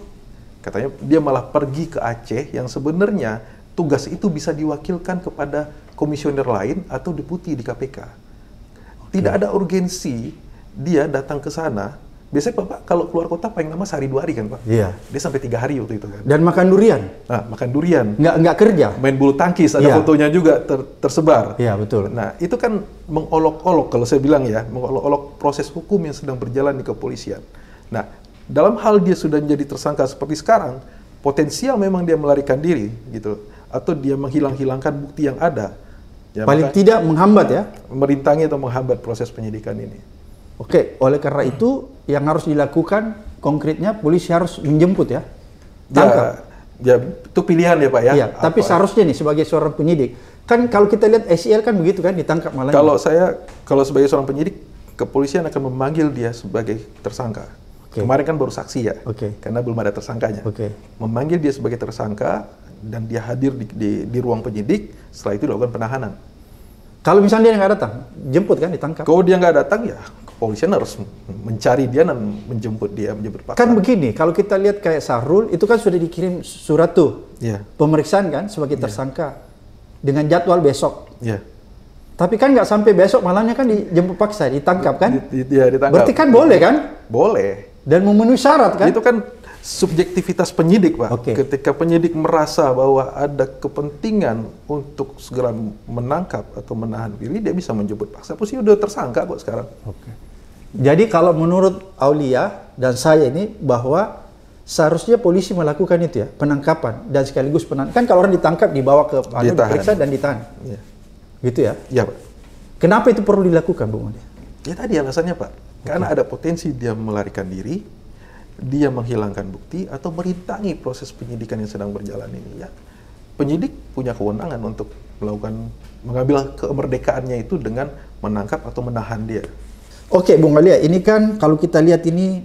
katanya dia malah pergi ke Aceh yang sebenarnya tugas itu bisa diwakilkan kepada komisioner lain atau deputi di KPK. Okay. Tidak ada urgensi dia datang ke sana. Biasanya Bapak kalau keluar kota paling lama sehari dua hari kan Pak? Iya. Yeah. Dia sampai tiga hari waktu itu kan. Dan makan durian? Nah, makan durian. Nggak, nggak kerja? Main bulu tangkis, ada yeah. fotonya juga ter, tersebar. Iya, betul. Nah, itu kan mengolok-olok kalau saya bilang ya, mengolok-olok proses hukum yang sedang berjalan di kepolisian. Nah, dalam hal dia sudah menjadi tersangka seperti sekarang, potensial memang dia melarikan diri gitu atau dia menghilang-hilangkan bukti yang ada Ya, Paling tidak menghambat ya? Merintangi atau menghambat proses penyidikan ini. Oke, oleh karena itu yang harus dilakukan konkretnya polisi harus menjemput ya? ya Tangkap. Ya, ya itu pilihan ya Pak ya? Iya, tapi seharusnya nih sebagai seorang penyidik. Kan kalau kita lihat SEL kan begitu kan, ditangkap malah. Kalau saya, kalau sebagai seorang penyidik, kepolisian akan memanggil dia sebagai tersangka. Okay. Kemarin kan baru saksi ya, okay. karena belum ada tersangkanya. Okay. Memanggil dia sebagai tersangka, dan dia hadir di, di, di ruang penyidik, setelah itu dilakukan penahanan. Kalau misalnya dia nggak datang, jemput kan ditangkap. Kalau dia nggak datang ya kepolisian harus mencari dia dan menjemput dia menjemput paksa. Kan begini, kalau kita lihat kayak Sarul itu kan sudah dikirim surat tuh yeah. pemeriksaan kan sebagai iya. tersangka yeah. dengan jadwal besok. Yeah. Tapi kan nggak sampai besok malamnya kan dijemput paksa ditangkap kan? Iya di, di, ya, ditangkap. Berarti kan boleh kan? Boleh. Dan memenuhi syarat kan? Itu kan subjektivitas penyidik, Pak. Okay. Ketika penyidik merasa bahwa ada kepentingan untuk segera menangkap atau menahan diri, dia bisa menjemput paksa. Pusing udah tersangka kok sekarang. Okay. Jadi kalau menurut Aulia dan saya ini bahwa seharusnya polisi melakukan itu ya, penangkapan dan sekaligus penahan. Kan kalau orang ditangkap dibawa ke anu, diperiksa dan ditahan. Ya. Gitu ya? Iya, Pak. Kenapa itu perlu dilakukan, Bung Ya tadi alasannya, Pak. Karena okay. ada potensi dia melarikan diri, dia menghilangkan bukti atau merintangi proses penyidikan yang sedang berjalan ini ya penyidik punya kewenangan untuk melakukan mengambil kemerdekaannya itu dengan menangkap atau menahan dia. Oke, Bung Alia, ini kan kalau kita lihat ini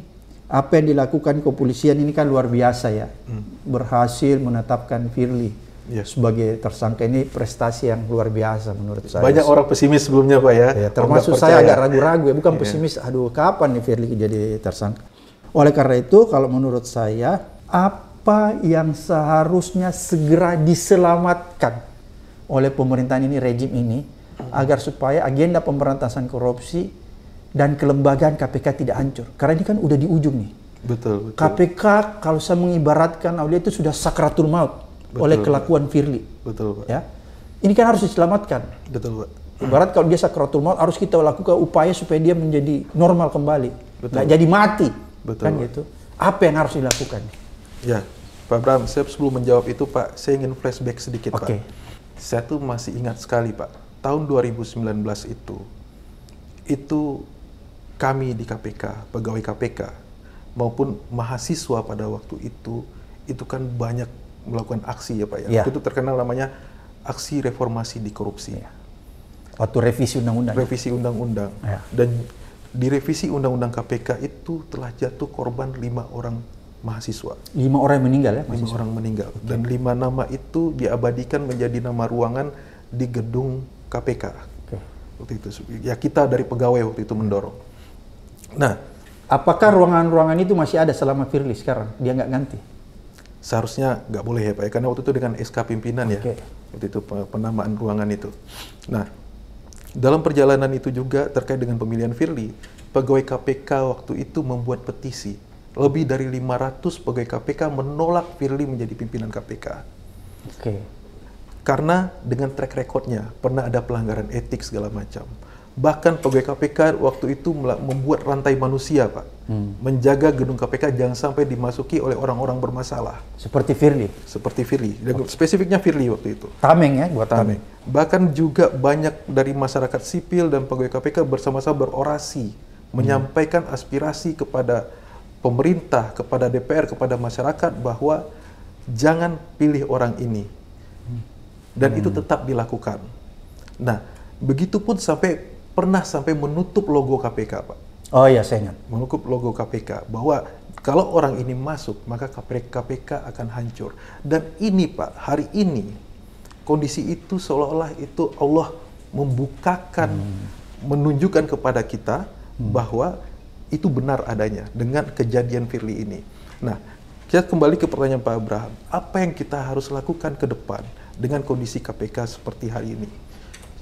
apa yang dilakukan kepolisian ini kan luar biasa ya, hmm. berhasil menetapkan Firly yes. Ya. sebagai tersangka ini prestasi yang luar biasa menurut saya. Banyak orang pesimis sebelumnya pak ya. ya termasuk saya agak ragu-ragu ya, bukan yeah. pesimis. Aduh, kapan nih Firly jadi tersangka? Oleh karena itu, kalau menurut saya, apa yang seharusnya segera diselamatkan oleh pemerintahan ini, rejim ini, agar supaya agenda pemberantasan korupsi dan kelembagaan KPK tidak hancur. Karena ini kan udah di ujung nih. Betul, betul. KPK kalau saya mengibaratkan Aulia oh, itu sudah sakratul maut betul, oleh kelakuan Firly. Betul, Pak. Ya. Ini kan harus diselamatkan. Betul, Pak. Ibarat kalau dia sakratul maut harus kita lakukan upaya supaya dia menjadi normal kembali. Betul. Nah, jadi mati. Betul. Kan gitu. Apa yang harus dilakukan? Ya, Pak Bram, saya sebelum menjawab itu Pak, saya ingin flashback sedikit okay. Pak. Saya tuh masih ingat sekali Pak, tahun 2019 itu, itu kami di KPK, pegawai KPK, maupun mahasiswa pada waktu itu, itu kan banyak melakukan aksi ya Pak ya. ya. Itu terkenal namanya aksi reformasi di korupsi. Ya. Waktu revisi undang-undang. Revisi undang-undang. Ya. Dan di revisi Undang-Undang KPK itu telah jatuh korban lima orang mahasiswa. Lima orang yang meninggal ya? Mahasiswa. Lima orang meninggal. Okay. Dan lima nama itu diabadikan menjadi nama ruangan di gedung KPK. Okay. Waktu itu. Ya kita dari pegawai waktu itu mendorong. Nah. Apakah ruangan-ruangan itu masih ada selama Firly sekarang? Dia nggak ganti? Seharusnya nggak boleh ya Pak. Ya, karena waktu itu dengan SK pimpinan okay. ya. Waktu itu penamaan ruangan itu. Nah dalam perjalanan itu juga terkait dengan pemilihan Firly, pegawai KPK waktu itu membuat petisi. Lebih dari 500 pegawai KPK menolak Firly menjadi pimpinan KPK. Oke. Okay. Karena dengan track recordnya pernah ada pelanggaran etik segala macam bahkan pegawai KPK waktu itu membuat rantai manusia, Pak. Hmm. Menjaga gedung KPK jangan sampai dimasuki oleh orang-orang bermasalah. Seperti Firly? Seperti Firly. Dan okay. Spesifiknya Firly waktu itu. Tameng ya, buat Tameng. Tameng. Bahkan juga banyak dari masyarakat sipil dan pegawai KPK bersama-sama berorasi, hmm. menyampaikan aspirasi kepada pemerintah, kepada DPR, kepada masyarakat bahwa jangan pilih orang ini. Hmm. Dan hmm. itu tetap dilakukan. Nah, begitu pun sampai pernah sampai menutup logo KPK, Pak. Oh iya, saya ingat. Menutup logo KPK bahwa kalau orang ini masuk, maka KPK akan hancur. Dan ini, Pak, hari ini kondisi itu seolah-olah itu Allah membukakan, hmm. menunjukkan kepada kita hmm. bahwa itu benar adanya dengan kejadian Firly ini. Nah, kita kembali ke pertanyaan Pak Abraham, apa yang kita harus lakukan ke depan dengan kondisi KPK seperti hari ini?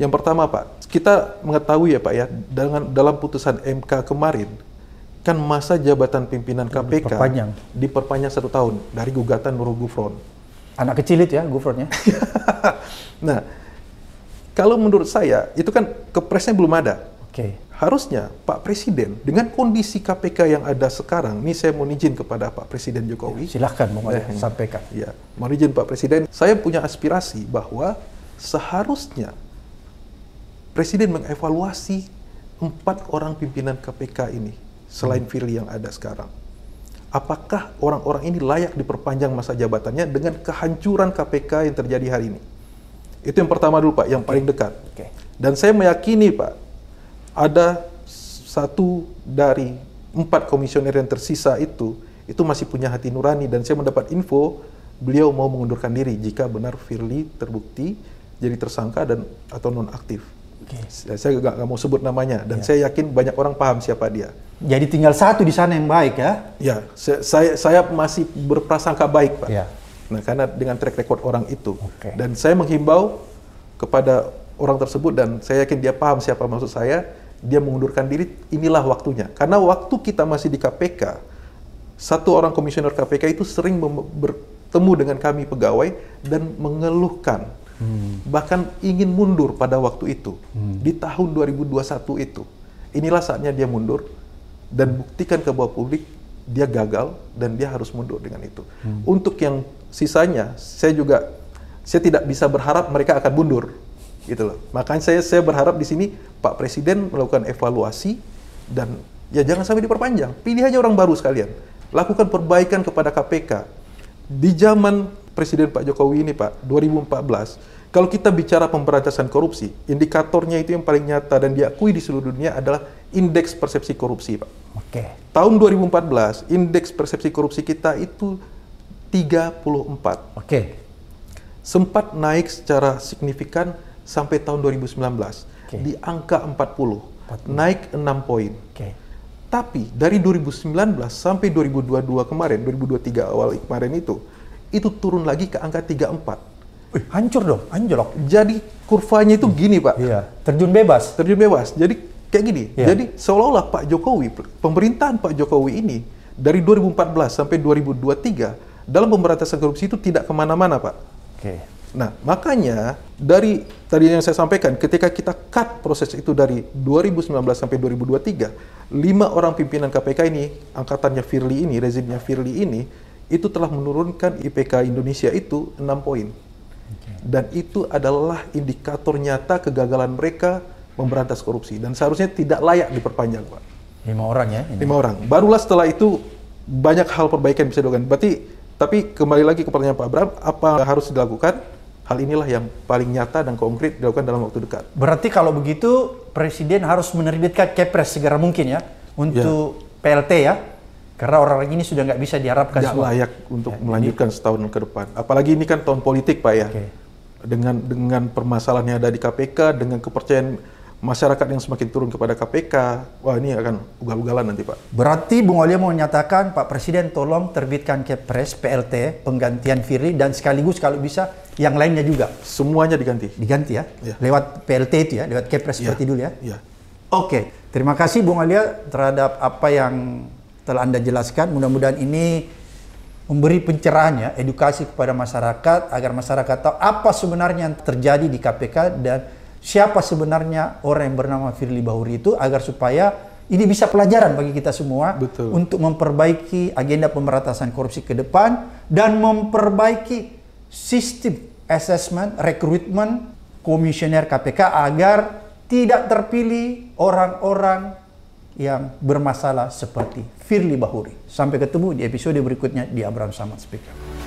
Yang pertama Pak, kita mengetahui ya Pak ya, dengan, dalam putusan MK kemarin, kan masa jabatan pimpinan KPK diperpanjang, diperpanjang satu tahun dari gugatan Nurul Gufron. Anak kecil itu ya Gufronnya. nah, kalau menurut saya, itu kan kepresnya belum ada. Oke. Okay. Harusnya Pak Presiden dengan kondisi KPK yang ada sekarang, ini saya mau izin kepada Pak Presiden Jokowi. Ya, silahkan mau eh, sampaikan. Ya, mau izin Pak Presiden. Saya punya aspirasi bahwa seharusnya Presiden mengevaluasi empat orang pimpinan KPK ini selain hmm. Firly yang ada sekarang. Apakah orang-orang ini layak diperpanjang masa jabatannya dengan kehancuran KPK yang terjadi hari ini? Itu yang pertama dulu Pak, yang paling dekat. Okay. Dan saya meyakini Pak, ada satu dari empat komisioner yang tersisa itu, itu masih punya hati nurani. Dan saya mendapat info, beliau mau mengundurkan diri jika benar Firly terbukti jadi tersangka dan atau nonaktif. Okay. Saya nggak mau sebut namanya dan yeah. saya yakin banyak orang paham siapa dia. Jadi tinggal satu di sana yang baik ya? Ya, saya saya, masih berprasangka baik pak. Yeah. Nah karena dengan track record orang itu okay. dan saya menghimbau kepada orang tersebut dan saya yakin dia paham siapa maksud saya. Dia mengundurkan diri, inilah waktunya. Karena waktu kita masih di KPK, satu orang komisioner KPK itu sering bertemu dengan kami pegawai dan mengeluhkan hmm. bahkan ingin mundur pada waktu itu hmm. di tahun 2021 itu inilah saatnya dia mundur dan buktikan ke bawah publik dia gagal dan dia harus mundur dengan itu hmm. untuk yang sisanya saya juga saya tidak bisa berharap mereka akan mundur gitu loh makanya saya saya berharap di sini Pak Presiden melakukan evaluasi dan ya jangan sampai diperpanjang pilih aja orang baru sekalian lakukan perbaikan kepada KPK di zaman Presiden Pak Jokowi ini Pak, 2014, kalau kita bicara pemberantasan korupsi, indikatornya itu yang paling nyata dan diakui di seluruh dunia adalah indeks persepsi korupsi Pak. Oke. Okay. Tahun 2014, indeks persepsi korupsi kita itu 34. Oke. Okay. Sempat naik secara signifikan sampai tahun 2019 okay. di angka 40, 40. naik 6 poin. Okay. Tapi dari 2019 sampai 2022 kemarin, 2023 awal kemarin itu, itu turun lagi ke angka 34. Wih, hancur dong, anjlok. Jadi kurvanya itu hmm. gini, Pak. Iya, terjun bebas. Terjun bebas. Jadi kayak gini. Iya. Jadi seolah-olah Pak Jokowi, pemerintahan Pak Jokowi ini dari 2014 sampai 2023 dalam pemberantasan korupsi itu tidak kemana-mana, Pak. Oke. Nah, makanya dari tadi yang saya sampaikan, ketika kita cut proses itu dari 2019 sampai 2023, lima orang pimpinan KPK ini, angkatannya Firly ini, rezimnya Firly ini, itu telah menurunkan IPK Indonesia itu 6 poin. Dan itu adalah indikator nyata kegagalan mereka memberantas korupsi dan seharusnya tidak layak diperpanjang, Pak. Lima orang ya? Ini. Lima orang. Barulah setelah itu banyak hal perbaikan bisa dilakukan. Berarti, tapi kembali lagi ke pertanyaan Pak Abraham, apa yang harus dilakukan? Hal inilah yang paling nyata dan konkret dilakukan dalam waktu dekat. Berarti kalau begitu Presiden harus menerbitkan Kepres segera mungkin ya untuk ya. PLT ya? Karena orang orang ini sudah nggak bisa diharapkan tidak layak untuk ya, melanjutkan ini. setahun ke depan. Apalagi ini kan tahun politik Pak ya. Okay. Dengan dengan permasalahan yang ada di KPK, dengan kepercayaan masyarakat yang semakin turun kepada KPK, wah ini akan ugal-ugalan nanti Pak. Berarti Bung Olia mau menyatakan Pak Presiden tolong terbitkan Kepres, PLT, penggantian Firly dan sekaligus kalau bisa yang lainnya juga. Semuanya diganti. Diganti ya? ya. Lewat PLT itu ya, lewat Kepres ya. seperti dulu ya? ya. Oke, terima kasih Bung Olia terhadap apa yang telah Anda jelaskan. Mudah-mudahan ini memberi pencerahannya, edukasi kepada masyarakat agar masyarakat tahu apa sebenarnya yang terjadi di KPK dan siapa sebenarnya orang yang bernama Firly Bahuri itu agar supaya ini bisa pelajaran bagi kita semua Betul. untuk memperbaiki agenda pemberantasan korupsi ke depan dan memperbaiki sistem assessment, rekrutmen komisioner KPK agar tidak terpilih orang-orang yang bermasalah seperti Firly Bahuri. Sampai ketemu di episode berikutnya di Abraham Samad Speaker.